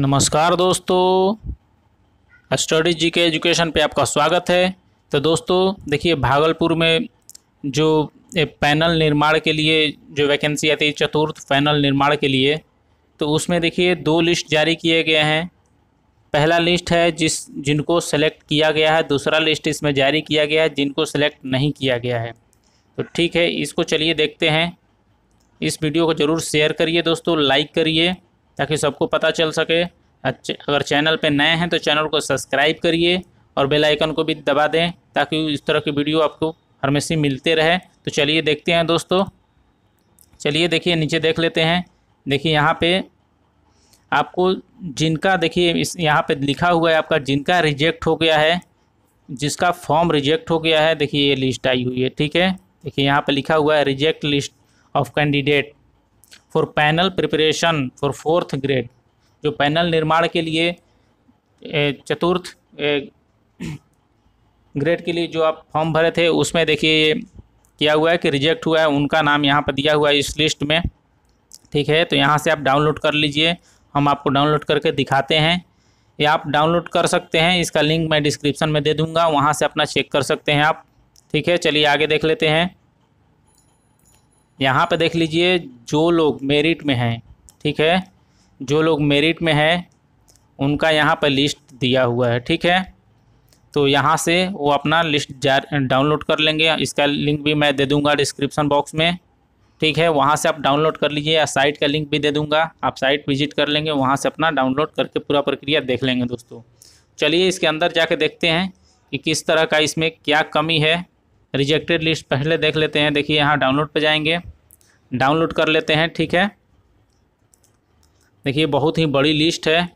नमस्कार दोस्तों स्टडी जी के एजुकेशन पे आपका स्वागत है तो दोस्तों देखिए भागलपुर में जो पैनल निर्माण के लिए जो वैकेंसी आती है चतुर्थ पैनल निर्माण के लिए तो उसमें देखिए दो लिस्ट जारी किए गए हैं पहला लिस्ट है जिस जिनको सेलेक्ट किया गया है दूसरा लिस्ट इसमें जारी किया गया है जिनको सेलेक्ट नहीं किया गया है तो ठीक है इसको चलिए देखते हैं इस वीडियो को ज़रूर शेयर करिए दोस्तों लाइक करिए ताकि सबको पता चल सके अगर चैनल पर नए हैं तो चैनल को सब्सक्राइब करिए और बेल आइकन को भी दबा दें ताकि इस तरह की वीडियो आपको हमेशा मिलते रहे तो चलिए देखते हैं दोस्तों चलिए देखिए नीचे देख लेते हैं देखिए यहाँ पे आपको जिनका देखिए इस यहाँ पे लिखा हुआ है आपका जिनका रिजेक्ट हो गया है जिसका फॉर्म रिजेक्ट हो गया है देखिए ये लिस्ट आई हुई है ठीक है देखिए यहाँ पर लिखा हुआ है reject list of candidate for panel preparation for fourth grade जो पैनल निर्माण के लिए चतुर्थ ग्रेड के लिए जो आप फॉर्म भरे थे उसमें देखिए किया हुआ है कि रिजेक्ट हुआ है उनका नाम यहाँ पर दिया हुआ है इस लिस्ट में ठीक है तो यहाँ से आप डाउनलोड कर लीजिए हम आपको डाउनलोड करके दिखाते हैं ये आप डाउनलोड कर सकते हैं इसका लिंक मैं डिस्क्रिप्शन में दे दूंगा वहाँ से अपना चेक कर सकते हैं आप ठीक है चलिए आगे देख लेते हैं यहाँ पे देख लीजिए जो लोग मेरिट में हैं ठीक है जो लोग मेरिट में हैं उनका यहाँ पर लिस्ट दिया हुआ है ठीक है तो यहाँ से वो अपना लिस्ट डाउनलोड कर लेंगे इसका लिंक भी मैं दे दूँगा डिस्क्रिप्सन बॉक्स में ठीक है वहाँ से आप डाउनलोड कर लीजिए या साइट का लिंक भी दे दूँगा आप साइट विजिट कर लेंगे वहाँ से अपना डाउनलोड करके पूरा प्रक्रिया देख लेंगे दोस्तों चलिए इसके अंदर जाके देखते हैं कि किस तरह का इसमें क्या कमी है रिजेक्टेड लिस्ट पहले देख लेते हैं देखिए यहाँ डाउनलोड पर जाएंगे डाउनलोड कर लेते हैं ठीक है देखिए बहुत ही बड़ी लिस्ट है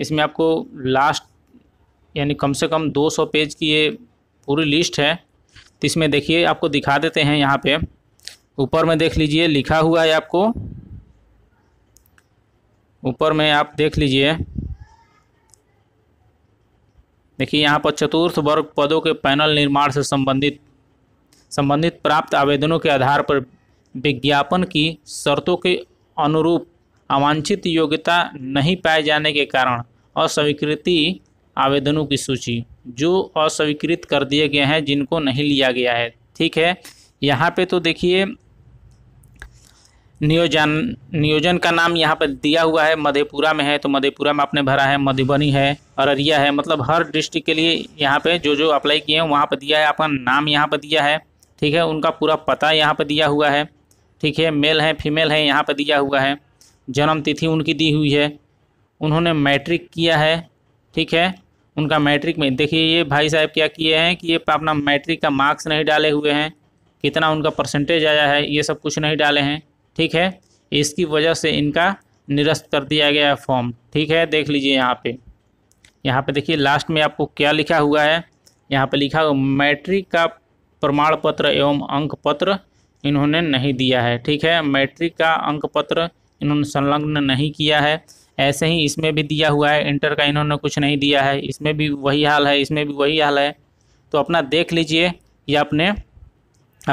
इसमें आपको लास्ट यानी कम से कम 200 पेज की ये पूरी लिस्ट है तो इसमें देखिए आपको दिखा देते हैं यहाँ पे ऊपर में देख लीजिए लिखा हुआ है आपको ऊपर में आप देख लीजिए देखिए यहाँ पर चतुर्थ वर्ग पदों के पैनल निर्माण से संबंधित संबंधित प्राप्त आवेदनों के आधार पर विज्ञापन की शर्तों के अनुरूप अवांछित योग्यता नहीं पाए जाने के कारण अस्वीकृति आवेदनों की सूची जो अस्वीकृत कर दिए गए हैं जिनको नहीं लिया गया है ठीक है यहाँ पे तो देखिए नियोजन नियोजन का नाम यहाँ पर दिया हुआ है मधेपुरा में है तो मधेपुरा में आपने भरा है मधुबनी है अररिया है मतलब हर डिस्ट्रिक्ट के लिए यहाँ पे जो जो अप्लाई किए हैं वहाँ पर दिया है आपका नाम यहाँ पर दिया है ठीक है उनका पूरा पता यहाँ पर दिया हुआ है ठीक है मेल है फीमेल है यहाँ पर दिया हुआ है जन्म तिथि उनकी दी हुई है उन्होंने मैट्रिक किया है ठीक है उनका मैट्रिक में देखिए ये भाई साहब क्या किए हैं कि ये अपना मैट्रिक का मार्क्स नहीं डाले हुए हैं कितना उनका परसेंटेज आया है ये सब कुछ नहीं डाले हैं ठीक है इसकी वजह से इनका निरस्त कर दिया गया है फॉर्म ठीक है देख लीजिए यहाँ पे यहाँ पे देखिए लास्ट में आपको क्या लिखा हुआ है यहाँ पे लिखा हुआ मैट्रिक का प्रमाण पत्र एवं अंक पत्र इन्होंने नहीं दिया है ठीक है मैट्रिक का अंक पत्र इन्होंने संलग्न नहीं किया है ऐसे ही इसमें भी दिया हुआ है इंटर का इन्होंने कुछ नहीं दिया है इसमें भी वही हाल है इसमें भी वही हाल है तो अपना देख लीजिए या आपने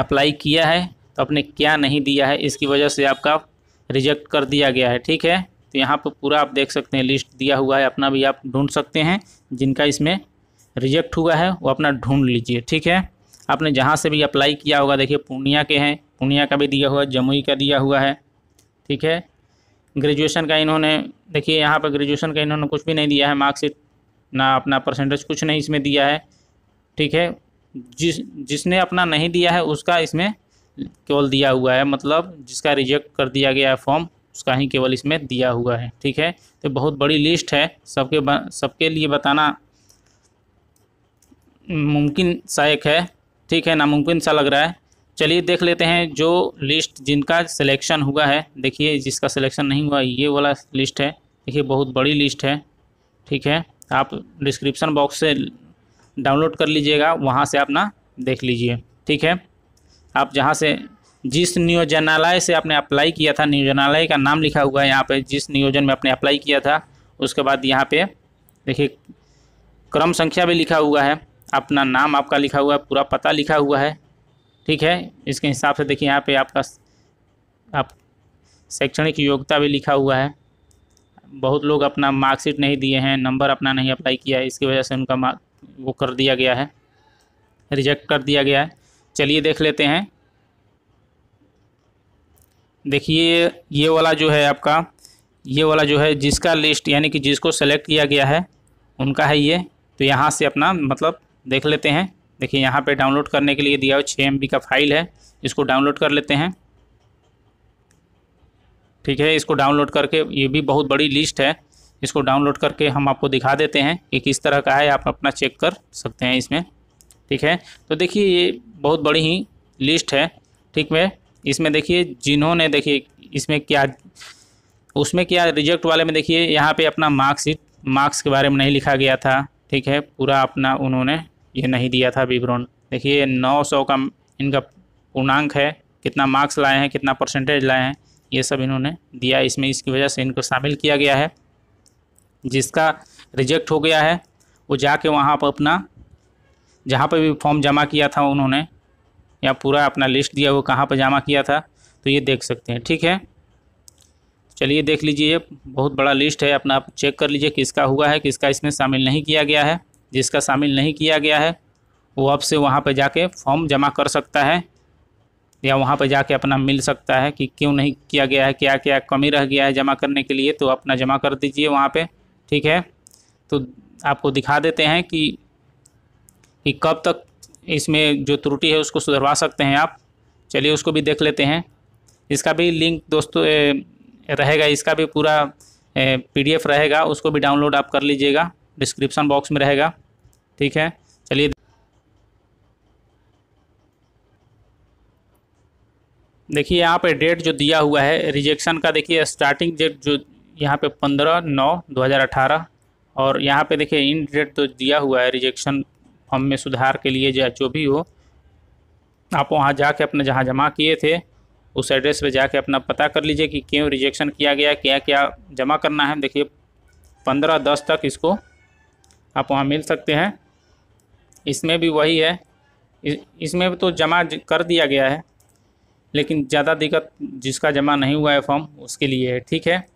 अप्लाई किया है तो आपने क्या नहीं दिया है इसकी वजह से आपका रिजेक्ट कर दिया गया है ठीक है तो यहाँ पर पूरा आप देख सकते हैं लिस्ट दिया हुआ है अपना भी आप ढूंढ सकते हैं जिनका इसमें रिजेक्ट हुआ है वो अपना ढूंढ लीजिए ठीक है आपने जहाँ से भी अप्लाई किया होगा देखिए पूर्णिया के हैं पूर्णिया का भी दिया हुआ है जमुई का दिया हुआ है ठीक है ग्रेजुएशन का इन्होंने देखिए यहाँ पर ग्रेजुएशन का इन्होंने कुछ भी नहीं दिया है मार्कशीट ना अपना परसेंटेज कुछ नहीं इसमें दिया है ठीक है जिस जिसने अपना नहीं दिया है उसका इसमें केवल दिया हुआ है मतलब जिसका रिजेक्ट कर दिया गया है फॉर्म उसका ही केवल इसमें दिया हुआ है ठीक है तो बहुत बड़ी लिस्ट है सबके सबके लिए बताना मुमकिन सहायक है ठीक है नामुमकिन सा लग रहा है चलिए देख लेते हैं जो लिस्ट जिनका सिलेक्शन हुआ है देखिए जिसका सिलेक्शन नहीं हुआ ये वाला लिस्ट है देखिए बहुत बड़ी लिस्ट है ठीक है आप डिस्क्रिप्शन बॉक्स से डाउनलोड कर लीजिएगा वहाँ से आप ना देख लीजिए ठीक है आप जहाँ से जिस नियोजनालय से आपने अप्लाई किया था नियोजनालय का नाम लिखा हुआ है यहाँ पे जिस नियोजन में आपने अप्लाई किया था उसके बाद यहाँ पे देखिए क्रम संख्या भी लिखा हुआ है अपना नाम आपका लिखा हुआ है पूरा पता लिखा हुआ है ठीक है इसके हिसाब से देखिए यहाँ पे आपका आप शैक्षणिक योग्यता भी लिखा हुआ है बहुत लोग अपना मार्कशीट नहीं दिए हैं नंबर अपना नहीं अप्लाई किया है इसकी वजह से उनका मार्क वो कर दिया गया है रिजेक्ट कर दिया गया है चलिए देख लेते हैं देखिए ये वाला जो है आपका ये वाला जो है जिसका लिस्ट यानी कि जिसको सेलेक्ट किया गया है उनका है ये तो यहाँ से अपना मतलब देख लेते हैं देखिए यहाँ पे डाउनलोड करने के लिए दिया हुआ छः एम का फाइल है इसको डाउनलोड कर लेते हैं ठीक है इसको डाउनलोड करके ये भी बहुत बड़ी लिस्ट है इसको डाउनलोड करके हम आपको दिखा देते हैं कि किस तरह का है आप अपना चेक कर सकते हैं इसमें ठीक है तो देखिए ये बहुत बड़ी ही लिस्ट है ठीक है इसमें देखिए जिन्होंने देखिए इसमें क्या उसमें क्या रिजेक्ट वाले में देखिए यहाँ पे अपना मार्क्सिट मार्क्स के बारे में नहीं लिखा गया था ठीक है पूरा अपना उन्होंने ये नहीं दिया था विवरण देखिए 900 का इनका पूर्णांक है कितना मार्क्स लाए हैं कितना परसेंटेज लाए हैं ये सब इन्होंने दिया इसमें इसकी वजह से इनको शामिल किया गया है जिसका रिजेक्ट हो गया है वो जाके वहाँ पर अपना जहाँ पर भी फॉर्म जमा किया था उन्होंने या पूरा अपना लिस्ट दिया वो कहाँ पर जमा किया था तो ये देख सकते हैं ठीक है चलिए देख लीजिए बहुत बड़ा लिस्ट है अपना आप चेक कर लीजिए किसका हुआ है किसका इसमें शामिल नहीं किया गया है जिसका शामिल नहीं किया गया है वो अब से वहाँ पर जाके फॉर्म जमा कर सकता है या वहाँ पर जाके अपना मिल सकता है कि क्यों नहीं किया गया है क्या क्या कमी रह गया है जमा करने के लिए तो अपना जमा कर दीजिए वहाँ पर ठीक है तो आपको दिखा देते हैं कि कि कब तक इसमें जो त्रुटि है उसको सुधरवा सकते हैं आप चलिए उसको भी देख लेते हैं इसका भी लिंक दोस्तों रहेगा इसका भी पूरा पीडीएफ रहेगा उसको भी डाउनलोड आप कर लीजिएगा डिस्क्रिप्शन बॉक्स में रहेगा ठीक है चलिए देखिए यहाँ पे डेट जो दिया हुआ है रिजेक्शन का देखिए स्टार्टिंग डेट जो यहाँ पे पंद्रह नौ दो हज़ार अठारह और यहाँ पे देखिए इन डेट तो दिया हुआ है रिजेक्शन फॉर्म में सुधार के लिए जो भी हो आप वहाँ जाके अपने जहाँ जमा किए थे उस एड्रेस पे जाके अपना पता कर लीजिए कि क्यों रिजेक्शन किया गया क्या क्या जमा करना है देखिए पंद्रह दस तक इसको आप वहाँ मिल सकते हैं इसमें भी वही है इसमें तो जमा कर दिया गया है लेकिन ज़्यादा दिक्कत जिसका जमा नहीं हुआ है फॉर्म उसके लिए है ठीक है